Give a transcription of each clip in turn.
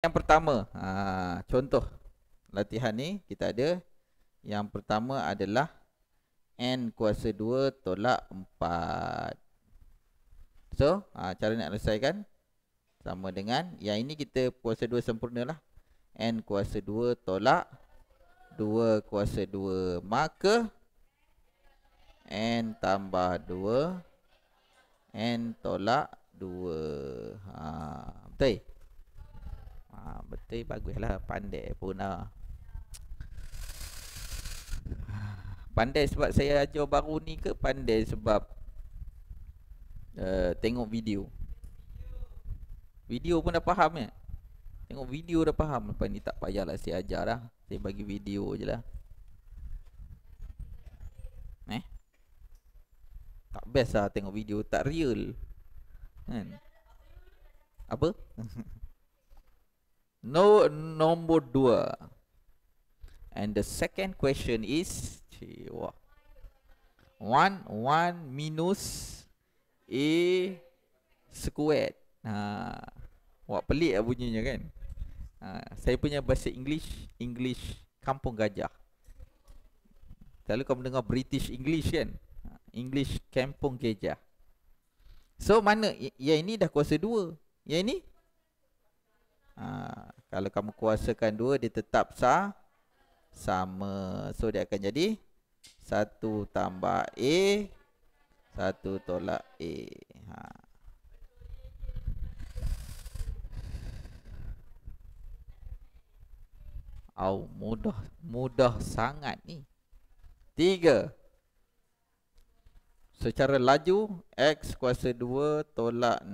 Yang pertama, ha, contoh latihan ni kita ada Yang pertama adalah N kuasa 2 tolak 4 So, ha, cara nak selesaikan Sama dengan, yang ini kita kuasa 2 sempurna lah N kuasa 2 tolak 2 kuasa 2 Maka N tambah 2 N tolak 2 ha, Betul? betul lah pandai pun ah. Pandai sebab saya ajar baru ni ke pandai sebab uh, tengok video. Video pun dah faham ya. Tengok video dah faham lepas ni tak payahlah saya ajar dah. Saya bagi video je lah Eh? Tak best lah tengok video Tak real Kan? Apa? No nombor dua. And the second question is, cewa. One one minus a squared. Ha. Wah pelik lah bunyinya kan. Ha. Saya punya bahasa English English kampung gajah. Kalau kamu dengar British English kan, ha, English kampung gajah. So mana? Ya ini dah kuasa dua. Ya ini ha, Kalau kamu kuasakan dua Dia tetap sah Sama So dia akan jadi Satu tambah A Satu tolak A ha. Oh, mudah mudah sangat ni Tiga Secara laju X kuasa 2 tolak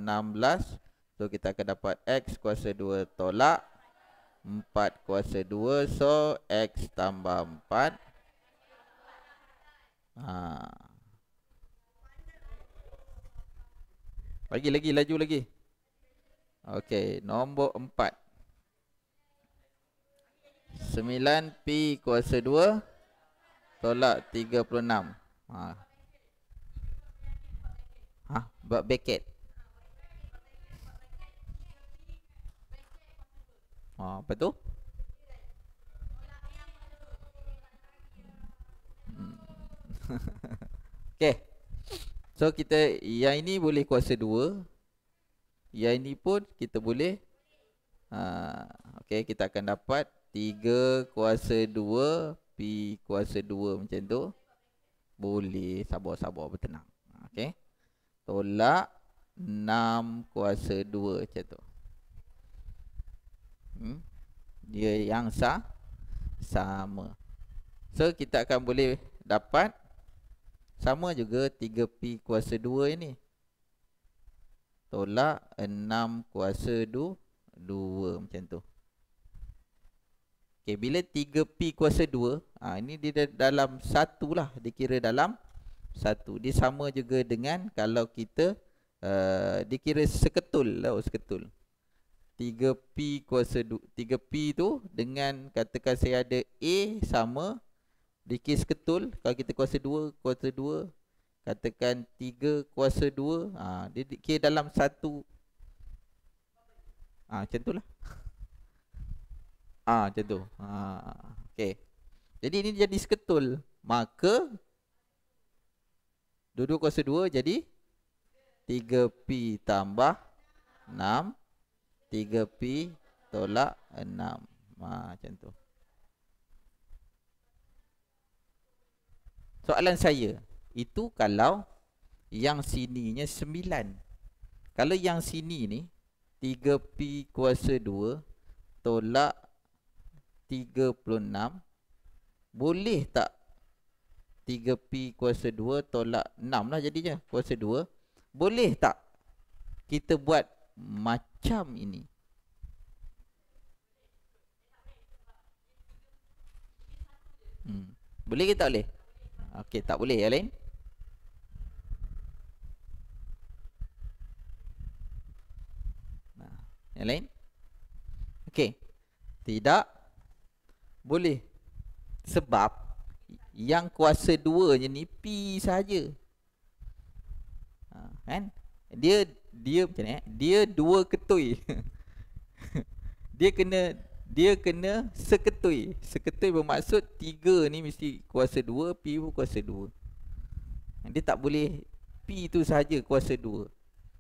So kita akan dapat X kuasa 2 tolak 4 kuasa 2 So X tambah 4 ha. Lagi lagi laju lagi Ok nombor 4 9P kuasa 2 Tolak 36 Haa Haa Buat bracket Ha, apa tu? Hmm. Okay So kita Yang ini boleh kuasa 2 Yang ini pun kita boleh ha, Okay kita akan dapat 3 kuasa 2 P kuasa 2 macam tu Boleh sabar-sabar bertenang Okay Tolak 6 kuasa 2 macam tu hmm? dia yang sah sama so kita akan boleh dapat sama juga 3p kuasa 2 ini tolak 6 kuasa 2 2 macam tu Okay, bila 3p kuasa 2 ah ha, ini dia dalam satulah dikira dalam satu dia sama juga dengan kalau kita uh, eh, dikira seketul lah oh, seketul 3P kuasa 3P tu dengan katakan saya ada A sama di kes ketul kalau kita kuasa 2 kuasa 2 katakan 3 kuasa 2 ha, dia kira dalam satu ha, macam tu lah ha, macam tu ha, ha, ha, ha. okay. jadi ini jadi seketul maka 2 kuasa 2 jadi 3P tambah 6 3P tolak 6 ha, Macam tu Soalan saya Itu kalau Yang sininya 9 Kalau yang sini ni 3P kuasa 2 Tolak 36 Boleh tak 3P kuasa 2 tolak 6 lah jadinya Kuasa 2 Boleh tak kita buat macam ini. Hmm. Boleh ke tak boleh? Okey, tak boleh yang lain. Nah, yang lain? Okey. Tidak boleh sebab yang kuasa duanya ni P saja. Ha, kan? Dia dia macam ni eh? dia dua ketui dia kena dia kena seketui seketui bermaksud tiga ni mesti kuasa dua p pun kuasa dua dia tak boleh p tu saja kuasa dua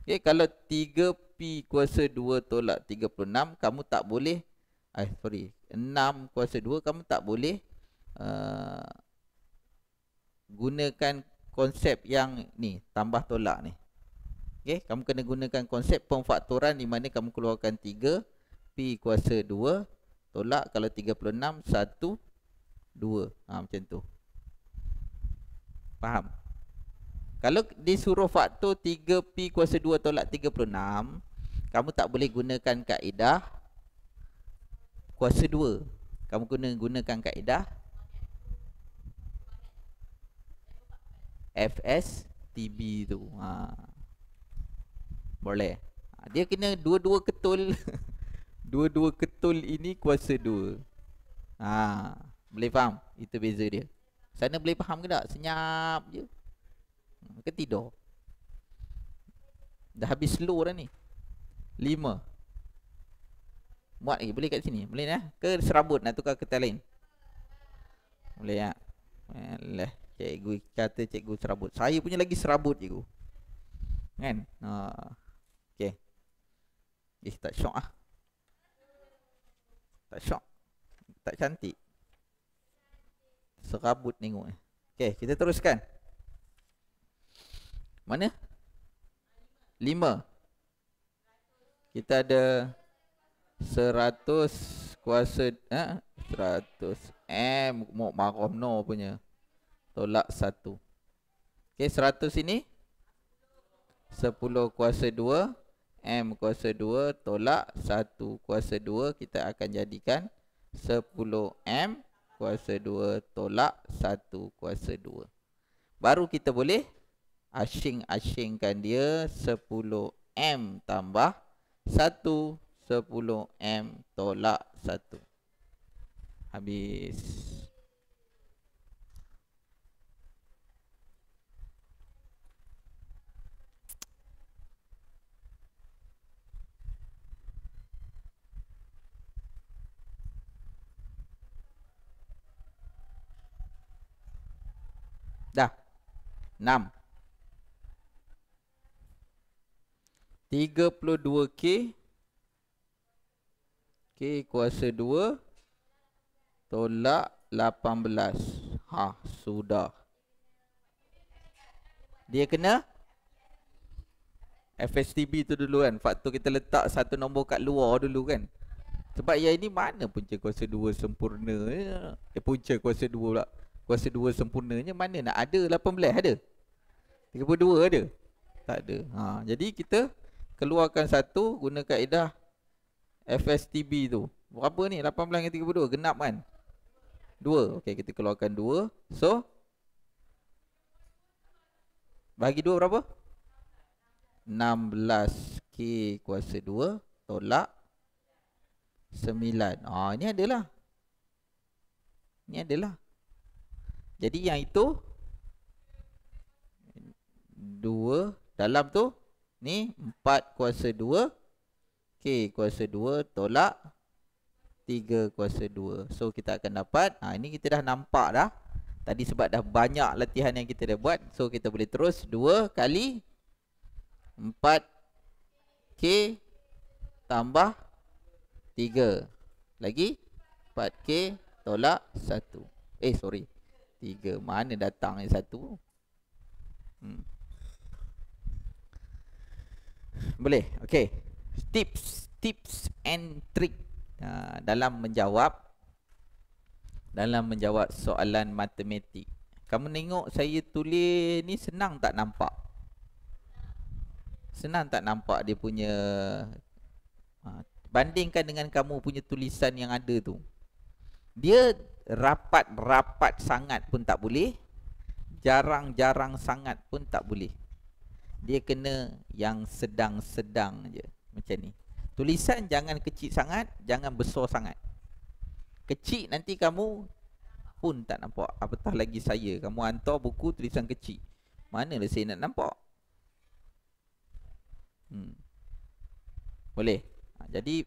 okey kalau 3p kuasa dua tolak 36 kamu tak boleh eh sorry 6 kuasa dua kamu tak boleh uh, gunakan konsep yang ni tambah tolak ni Okey, kamu kena gunakan konsep pemfaktoran di mana kamu keluarkan 3 P kuasa 2 tolak kalau 36 1 2. Ha macam tu. Faham? Kalau disuruh faktor 3 P kuasa 2 tolak 36, kamu tak boleh gunakan kaedah kuasa 2. Kamu kena gunakan kaedah FS TB tu. Ha. Boleh. Ah, dia kena dua-dua ketul. dua-dua ketul ini kuasa dua. Ha, boleh faham? Itu beza dia. Sana boleh faham ke tak? Senyap je. Hmm, ke tidur? Dah habis slow dah ni. Lima. buat lagi. Boleh kat sini? Boleh lah. Ke serabut nak tukar kertas lain? Boleh tak? Alah. Cikgu kata cikgu serabut. Saya punya lagi serabut cikgu. Kan? Haa. Uh. Okay. Eh, tak syok ah. Tak syok. Tak cantik. Serabut tengok eh. Okay, kita teruskan. Mana? Lima. Kita ada seratus kuasa eh? seratus M mok marom no punya tolak satu. Okay, seratus ini sepuluh kuasa dua M kuasa 2 tolak 1 kuasa 2 kita akan jadikan 10M kuasa 2 tolak 1 kuasa 2. Baru kita boleh asing-asingkan dia 10M tambah 1 10M tolak 1. Habis. 6 32K K kuasa 2 Tolak 18 Ha, sudah Dia kena FSTB tu dulu kan Faktor kita letak satu nombor kat luar dulu kan Sebab yang ini mana punca kuasa 2 sempurna Eh punca kuasa 2 pula Kuasa dua sempurnanya mana nak ada 18 ada 32 ada Tak ada ha, Jadi kita keluarkan satu guna kaedah FSTB tu Berapa ni 18 dengan 32 genap kan 2 Okey kita keluarkan 2 So Bagi 2 berapa 16 K kuasa 2 Tolak 9 ha, Ini adalah Ini adalah jadi yang itu dua dalam tu ni empat kuasa dua k kuasa dua tolak tiga kuasa dua. So kita akan dapat ha ini kita dah nampak dah tadi sebab dah banyak latihan yang kita dah buat. So kita boleh terus dua kali empat k tambah tiga lagi empat k tolak satu. eh sorry tiga mana datang yang satu hmm. boleh okey tips tips and trick uh, dalam menjawab dalam menjawab soalan matematik kamu tengok saya tulis ni senang tak nampak senang tak nampak dia punya uh, bandingkan dengan kamu punya tulisan yang ada tu dia rapat-rapat sangat pun tak boleh jarang-jarang sangat pun tak boleh dia kena yang sedang-sedang je macam ni tulisan jangan kecil sangat jangan besar sangat kecil nanti kamu pun tak nampak apatah lagi saya kamu hantar buku tulisan kecil manalah saya nak nampak hmm. boleh ha, jadi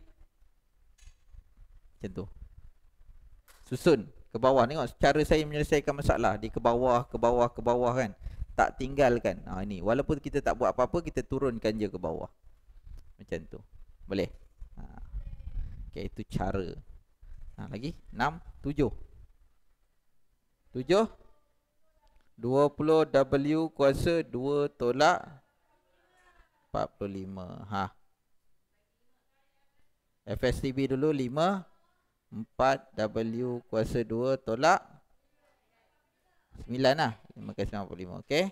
macam tu susun ke bawah tengok cara saya menyelesaikan masalah di ke bawah ke bawah ke bawah kan tak tinggalkan ha ini walaupun kita tak buat apa-apa kita turunkan je ke bawah macam tu boleh ha okay, itu cara ha lagi 6 7 7 20 w 20 kuasa 2 tolak 45 ha FSTB dulu 5 4 W kuasa 2 tolak 9 lah 5 kasi 95 okay.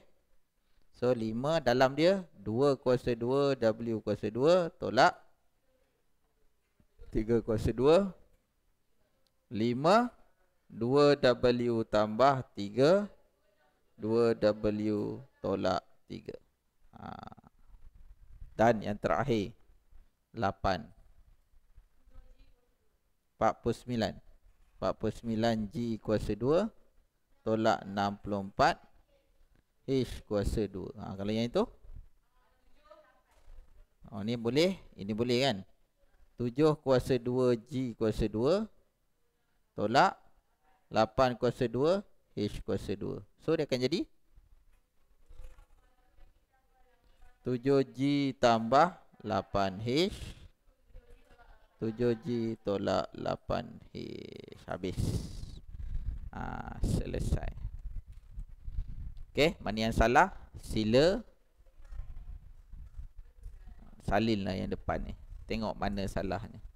So 5 dalam dia 2 kuasa 2 W kuasa 2 tolak 3 kuasa 2 5 2 W tambah 3 2 W tolak 3 ha. Dan yang terakhir 8 49 49 G kuasa 2 Tolak 64 H kuasa 2 ha, Kalau yang itu oh, Ini boleh Ini boleh kan 7 kuasa 2 G kuasa 2 Tolak 8 kuasa 2 H kuasa 2 So dia akan jadi 7G tambah 8H 7G tolak 8H habis ha, selesai ok, mana yang salah sila salin lah yang depan ni tengok mana salahnya